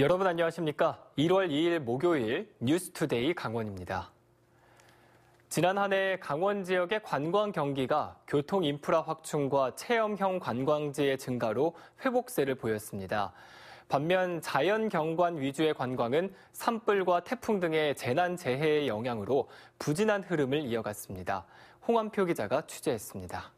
여러분 안녕하십니까? 1월 2일 목요일 뉴스투데이 강원입니다. 지난 한 해 강원 지역의 관광 경기가 교통 인프라 확충과 체험형 관광지의 증가로 회복세를 보였습니다. 반면 자연 경관 위주의 관광은 산불과 태풍 등의 재난 재해의 영향으로 부진한 흐름을 이어갔습니다. 홍한표 기자가 취재했습니다.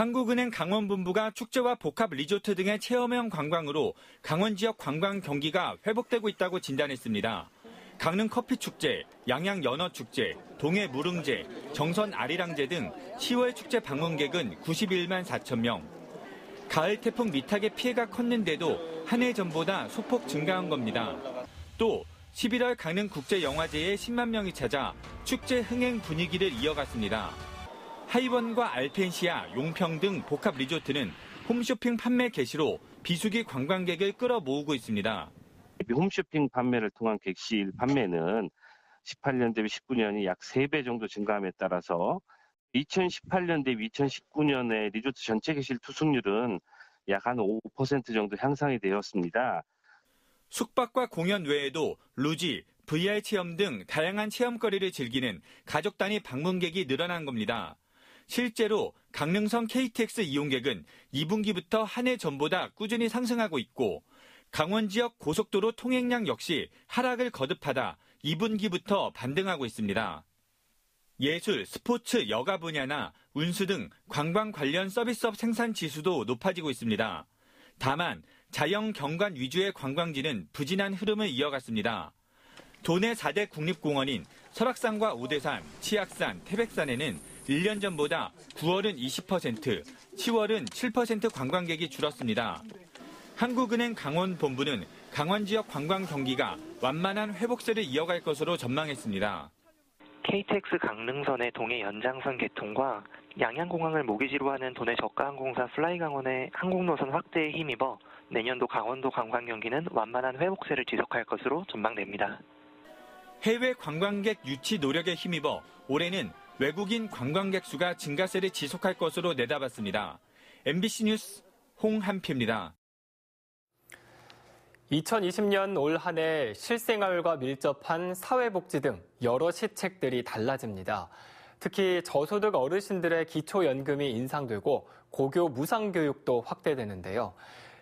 한국은행 강원본부가 축제와 복합 리조트 등의 체험형 관광으로 강원 지역 관광 경기가 회복되고 있다고 진단했습니다. 강릉 커피 축제, 양양 연어 축제, 동해 무릉제, 정선 아리랑제 등 10월 축제 방문객은 91만 4천 명. 가을 태풍 미탁의 피해가 컸는데도 한 해 전보다 소폭 증가한 겁니다. 또 11월 강릉 국제영화제에 10만 명이 찾아 축제 흥행 분위기를 이어갔습니다. 하이번과 알펜시아, 용평 등 복합 리조트는 홈쇼핑 판매 개시로 비수기 관광객을 끌어모으고 있습니다. 홈쇼핑 판매를 통한 객실 판매는 18년 대비 19년이 약 3배 정도 증가함에 따라서 2018년 대비 2019년에 리조트 전체 개실 투숙률은 약 한 5% 정도 향상이 되었습니다. 숙박과 공연 외에도 루지, VR 체험 등 다양한 체험거리를 즐기는 가족 단위 방문객이 늘어난 겁니다. 실제로 강릉성 KTX 이용객은 2분기부터 한 해 전보다 꾸준히 상승하고 있고 강원 지역 고속도로 통행량 역시 하락을 거듭하다 2분기부터 반등하고 있습니다. 예술, 스포츠, 여가 분야나 운수 등 관광 관련 서비스업 생산 지수도 높아지고 있습니다. 다만 자연 경관 위주의 관광지는 부진한 흐름을 이어갔습니다. 도내 4대 국립공원인 설악산과 오대산, 치악산, 태백산에는 1년 전보다 9월은 20%, 10월은 7% 관광객이 줄었습니다. 한국은행 강원 본부는 강원 지역 관광 경기가 완만한 회복세를 이어갈 것으로 전망했습니다. KTX 강릉선의 동해 연장선 개통과 양양공항을 모기지로 하는 도내 저가항공사 플라이강원의 항공노선 확대에 힘입어 내년도 강원도 관광 경기는 완만한 회복세를 지속할 것으로 전망됩니다. 해외 관광객 유치 노력에 힘입어 올해는 외국인 관광객 수가 증가세를 지속할 것으로 내다봤습니다. MBC 뉴스 홍한표입니다. 2020년 올 한해 실생활과 밀접한 사회복지 등 여러 시책들이 달라집니다. 특히 저소득 어르신들의 기초연금이 인상되고 고교 무상교육도 확대되는데요.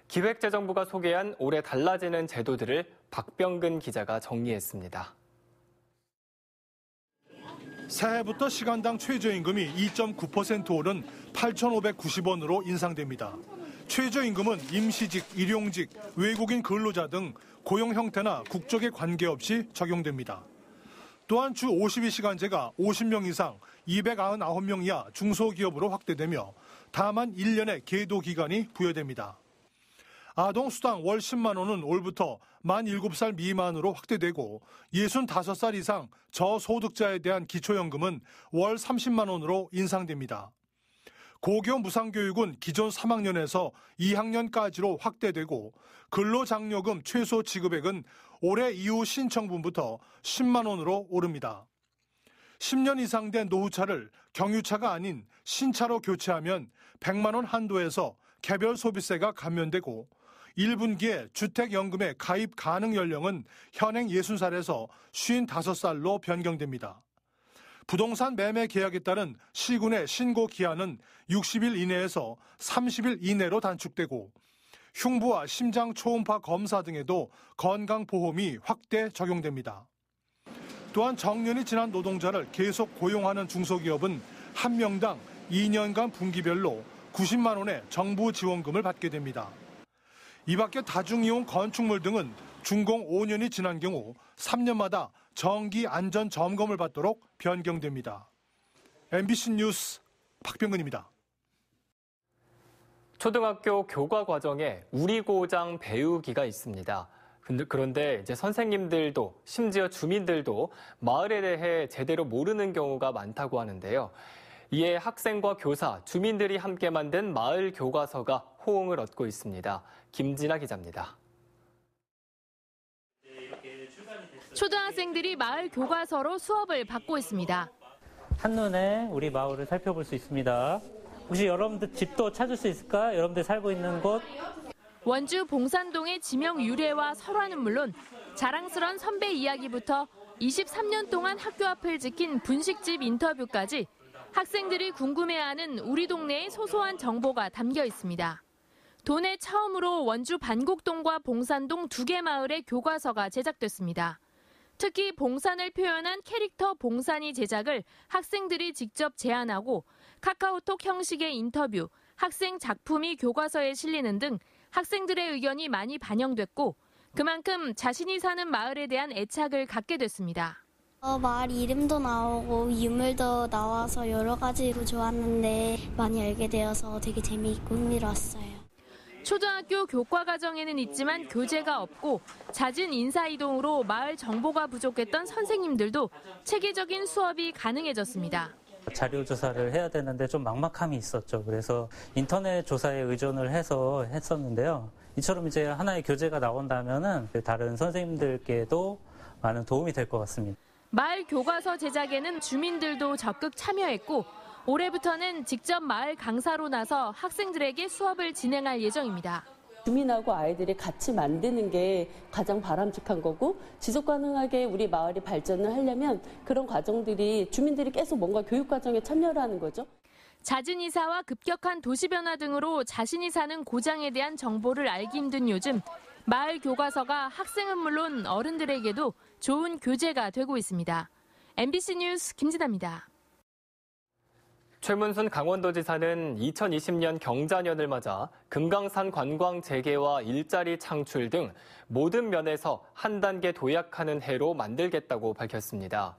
기획재정부가 소개한 올해 달라지는 제도들을 박병근 기자가 정리했습니다. 새해부터 시간당 최저임금이 2.9% 오른 8,590원으로 인상됩니다. 최저임금은 임시직, 일용직, 외국인 근로자 등 고용 형태나 국적에 관계없이 적용됩니다. 또한 주 52시간제가 50명 이상 299명 이하 중소기업으로 확대되며 다만 1년의 계도 기간이 부여됩니다. 아동 수당 월 10만 원은 올부터 만 7살 미만으로 확대되고 65살 이상 저소득자에 대한 기초연금은 월 30만 원으로 인상됩니다. 고교 무상교육은 기존 3학년에서 2학년까지로 확대되고 근로장려금 최소 지급액은 올해 이후 신청분부터 10만 원으로 오릅니다. 10년 이상 된 노후차를 경유차가 아닌 신차로 교체하면 100만 원 한도에서 개별 소비세가 감면되고 1분기에 주택연금의 가입 가능 연령은 현행 60살에서 55살로 변경됩니다. 부동산 매매 계약에 따른 시군의 신고 기한은 60일 이내에서 30일 이내로 단축되고 흉부와 심장 초음파 검사 등에도 건강보험이 확대 적용됩니다. 또한 정년이 지난 노동자를 계속 고용하는 중소기업은 한 명당 2년간 분기별로 90만 원의 정부 지원금을 받게 됩니다. 이밖에 다중이용 건축물 등은 준공 5년이 지난 경우 3년마다 정기 안전 점검을 받도록 변경됩니다. MBC 뉴스 박병근입니다. 초등학교 교과 과정에 우리 고장 배우기가 있습니다. 그런데 이제 선생님들도 심지어 주민들도 마을에 대해 제대로 모르는 경우가 많다고 하는데요. 이에 학생과 교사, 주민들이 함께 만든 마을 교과서가 호응을 얻고 있습니다. 김진아 기자입니다. 초등학생들이 마을 교과서로 수업을 받고 있습니다. 한눈에 우리 마을을 살펴볼 수 있습니다. 혹시 여러분들 집도 찾을 수 있을까? 여러분들 살고 있는 곳? 원주 봉산동의 지명 유래와 설화는 물론 자랑스런 선배 이야기부터 23년 동안 학교 앞을 지킨 분식집 인터뷰까지 학생들이 궁금해하는 우리 동네의 소소한 정보가 담겨 있습니다. 도내 처음으로 원주 반곡동과 봉산동 두 개 마을의 교과서가 제작됐습니다. 특히 봉산을 표현한 캐릭터 봉산이 제작을 학생들이 직접 제안하고 카카오톡 형식의 인터뷰, 학생 작품이 교과서에 실리는 등 학생들의 의견이 많이 반영됐고 그만큼 자신이 사는 마을에 대한 애착을 갖게 됐습니다. 어, 마을 이름도 나오고 유물도 나와서 여러 가지로 좋았는데 많이 알게 되어서 되게 재미있고 흥미로웠어요. 초등학교 교과 과정에는 있지만 교재가 없고 잦은 인사 이동으로 마을 정보가 부족했던 선생님들도 체계적인 수업이 가능해졌습니다. 자료 조사를 해야 되는데 좀 막막함이 있었죠. 그래서 인터넷 조사에 의존을 해서 했었는데요. 이처럼 이제 하나의 교재가 나온다면은 다른 선생님들께도 많은 도움이 될 것 같습니다. 마을 교과서 제작에는 주민들도 적극 참여했고 올해부터는 직접 마을 강사로 나서 학생들에게 수업을 진행할 예정입니다. 주민하고 아이들이 같이 만드는 게 가장 바람직한 거고 지속 가능하게 우리 마을이 발전을 하려면 그런 과정들이 주민들이 계속 뭔가 교육 과정에 참여를 하는 거죠. 자진 이사와 급격한 도시 변화 등으로 자신이 사는 고장에 대한 정보를 알기 힘든 요즘 마을 교과서가 학생은 물론 어른들에게도 좋은 교재가 되고 있습니다. MBC 뉴스 김진아입니다. 최문순 강원도지사는 2020년 경자년을 맞아 금강산 관광 재개와 일자리 창출 등 모든 면에서 한 단계 도약하는 해로 만들겠다고 밝혔습니다.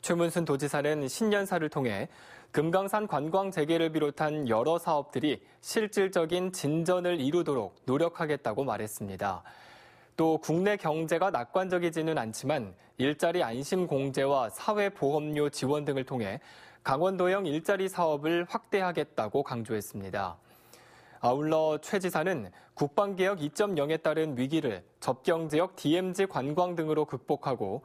최문순 도지사는 신년사를 통해 금강산 관광 재개를 비롯한 여러 사업들이 실질적인 진전을 이루도록 노력하겠다고 말했습니다. 또 국내 경제가 낙관적이지는 않지만 일자리 안심 공제와 사회 보험료 지원 등을 통해 강원도형 일자리 사업을 확대하겠다고 강조했습니다. 아울러 최 지사는 국방개혁 2.0에 따른 위기를 접경지역 DMZ 관광 등으로 극복하고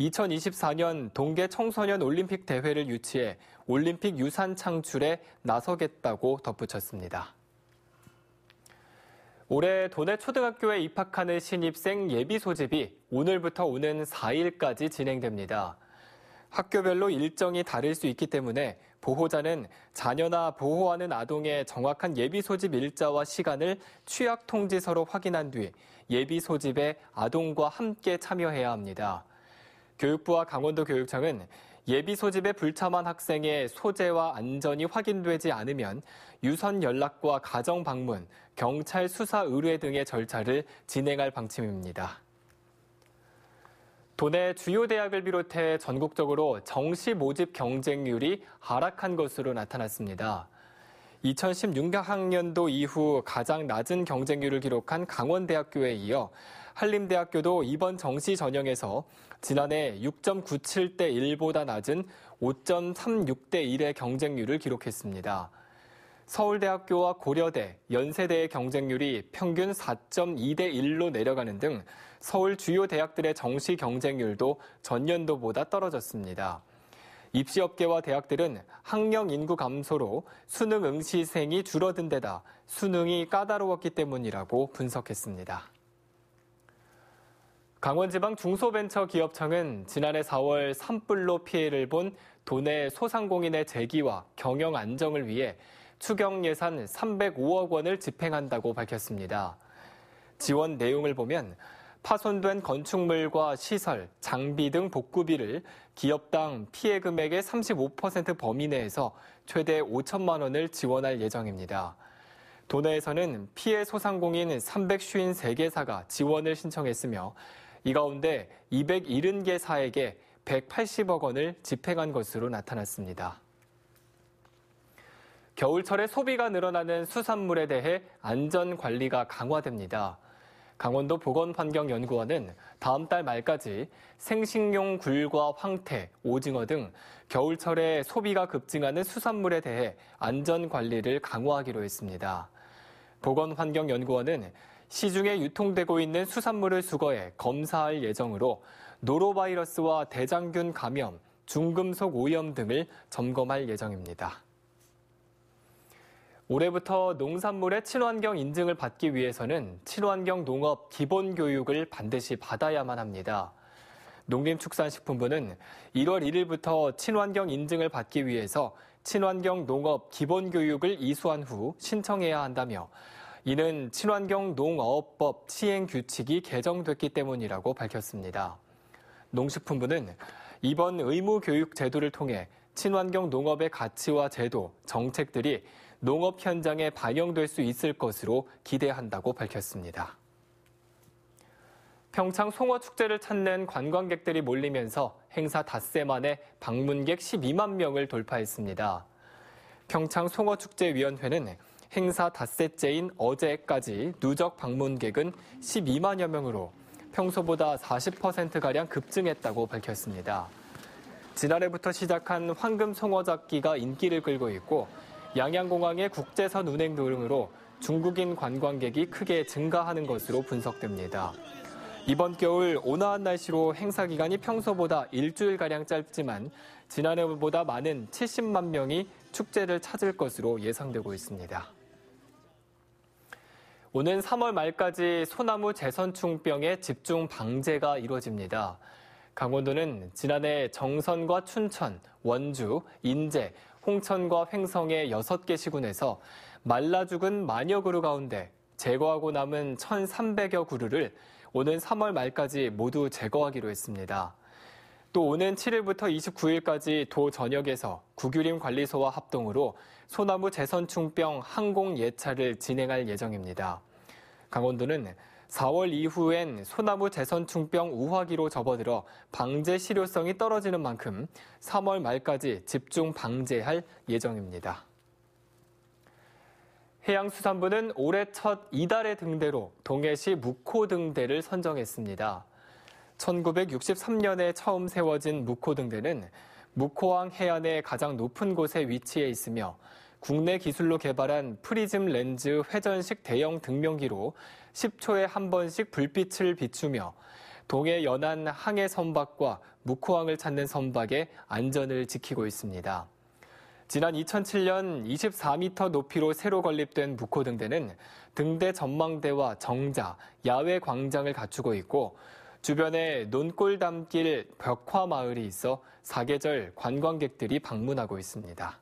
2024년 동계 청소년 올림픽 대회를 유치해 올림픽 유산 창출에 나서겠다고 덧붙였습니다. 올해 도내 초등학교에 입학하는 신입생 예비 소집이 오늘부터 오는 4일까지 진행됩니다. 학교별로 일정이 다를 수 있기 때문에 보호자는 자녀나 보호하는 아동의 정확한 예비 소집 일자와 시간을 취약 통지서로 확인한 뒤 예비 소집에 아동과 함께 참여해야 합니다. 교육부와 강원도 교육청은 예비 소집에 불참한 학생의 소재와 안전이 확인되지 않으면 유선 연락과 가정 방문, 경찰 수사 의뢰 등의 절차를 진행할 방침입니다. 도내 주요 대학을 비롯해 전국적으로 정시 모집 경쟁률이 하락한 것으로 나타났습니다. 2016학년도 이후 가장 낮은 경쟁률을 기록한 강원대학교에 이어 한림대학교도 이번 정시 전형에서 지난해 6.97대 1보다 낮은 5.36대 1의 경쟁률을 기록했습니다. 서울대학교와 고려대, 연세대의 경쟁률이 평균 4.2대 1로 내려가는 등 서울 주요 대학들의 정시 경쟁률도 전년도보다 떨어졌습니다. 입시업계와 대학들은 학령 인구 감소로 수능 응시생이 줄어든 데다 수능이 까다로웠기 때문이라고 분석했습니다. 강원지방 중소벤처기업청은 지난해 4월 산불로 피해를 본 도내 소상공인의 재기와 경영 안정을 위해 추경 예산 305억 원을 집행한다고 밝혔습니다. 지원 내용을 보면 파손된 건축물과 시설, 장비 등 복구비를 기업당 피해 금액의 35% 범위 내에서 최대 5천만 원을 지원할 예정입니다. 도내에서는 피해 소상공인 353개사가 지원을 신청했으며 이 가운데 270개사에게 180억 원을 집행한 것으로 나타났습니다. 겨울철에 소비가 늘어나는 수산물에 대해 안전 관리가 강화됩니다. 강원도 보건환경연구원은 다음 달 말까지 생식용 굴과 황태, 오징어 등 겨울철에 소비가 급증하는 수산물에 대해 안전 관리를 강화하기로 했습니다. 보건환경연구원은 시중에 유통되고 있는 수산물을 수거해 검사할 예정으로 노로바이러스와 대장균 감염, 중금속 오염 등을 점검할 예정입니다. 올해부터 농산물의 친환경 인증을 받기 위해서는 친환경 농업 기본 교육을 반드시 받아야만 합니다. 농림축산식품부는 1월 1일부터 친환경 인증을 받기 위해서 친환경 농업 기본 교육을 이수한 후 신청해야 한다며 이는 친환경 농어업법 시행 규칙이 개정됐기 때문이라고 밝혔습니다. 농식품부는 이번 의무 교육 제도를 통해 친환경 농업의 가치와 제도, 정책들이 농업 현장에 반영될 수 있을 것으로 기대한다고 밝혔습니다. 평창 송어축제를 찾는 관광객들이 몰리면서 행사 닷새 만에 방문객 12만 명을 돌파했습니다. 평창 송어축제위원회는 행사 닷새째인 어제까지 누적 방문객은 12만여 명으로 평소보다 40%가량 급증했다고 밝혔습니다. 지난해부터 시작한 황금 송어 잡기가 인기를 끌고 있고 양양공항의 국제선 운행 등으로 중국인 관광객이 크게 증가하는 것으로 분석됩니다. 이번 겨울 온화한 날씨로 행사 기간이 평소보다 일주일가량 짧지만 지난해보다 많은 70만 명이 축제를 찾을 것으로 예상되고 있습니다. 오는 3월 말까지 소나무 재선충병의 집중 방제가 이루어집니다. 강원도는 지난해 정선과 춘천, 원주, 인제, 홍천과 횡성의 6개 시군에서 말라 죽은 만여 그루 가운데 제거하고 남은 1,300여 그루를 오는 3월 말까지 모두 제거하기로 했습니다. 또 오는 7일부터 29일까지 도 전역에서 구규림 관리소와 합동으로 소나무 재선충병 항공 예찰을 진행할 예정입니다. 강원도는 4월 이후엔 소나무 재선충병 우화기로 접어들어 방제 실효성이 떨어지는 만큼 3월 말까지 집중 방제할 예정입니다. 해양수산부는 올해 첫 이달의 등대로 동해시 무코 등대를 선정했습니다. 1963년에 처음 세워진 무코 등대는 무코항 해안의 가장 높은 곳에 위치해 있으며 국내 기술로 개발한 프리즘 렌즈 회전식 대형 등명기로 10초에 한 번씩 불빛을 비추며 동해 연안 항해 선박과 무코항을 찾는 선박의 안전을 지키고 있습니다. 지난 2007년 24m 높이로 새로 건립된 무코 등대는 등대 전망대와 정자, 야외 광장을 갖추고 있고 주변에 논골담길 벽화 마을이 있어 사계절 관광객들이 방문하고 있습니다.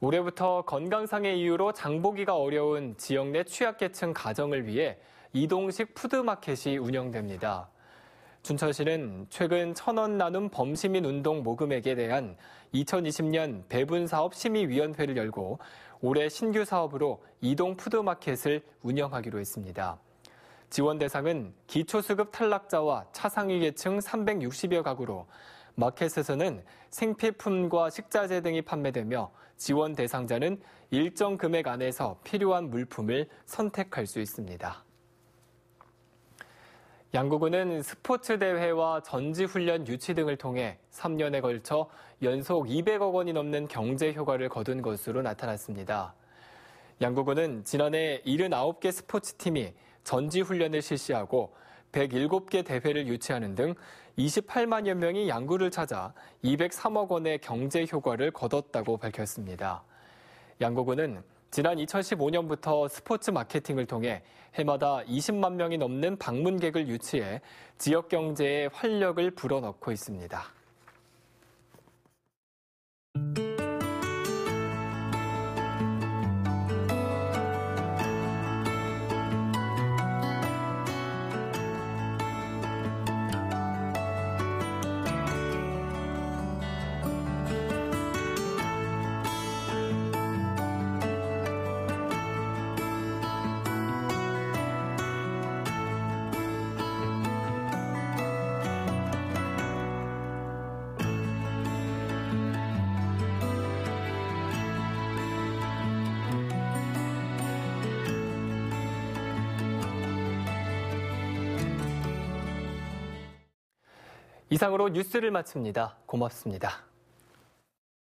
올해부터 건강상의 이유로 장보기가 어려운 지역 내 취약계층 가정을 위해 이동식 푸드마켓이 운영됩니다. 준철시는 최근 천원 나눔 범시민 운동 모금액에 대한 2020년 배분사업 심의위원회를 열고 올해 신규 사업으로 이동 푸드마켓을 운영하기로 했습니다. 지원 대상은 기초수급 탈락자와 차상위계층 360여 가구로 마켓에서는 생필품과 식자재 등이 판매되며 지원 대상자는 일정 금액 안에서 필요한 물품을 선택할 수 있습니다. 양국은 스포츠 대회와 전지훈련 유치 등을 통해 3년에 걸쳐 연속 200억 원이 넘는 경제 효과를 거둔 것으로 나타났습니다. 양국은 지난해 79개 스포츠팀이 전지훈련을 실시하고 107개 대회를 유치하는 등 28만여 명이 양구를 찾아 203억 원의 경제 효과를 거뒀다고 밝혔습니다. 양구군은 지난 2015년부터 스포츠 마케팅을 통해 해마다 20만 명이 넘는 방문객을 유치해 지역 경제에 활력을 불어넣고 있습니다. 이상으로 뉴스를 마칩니다. 고맙습니다.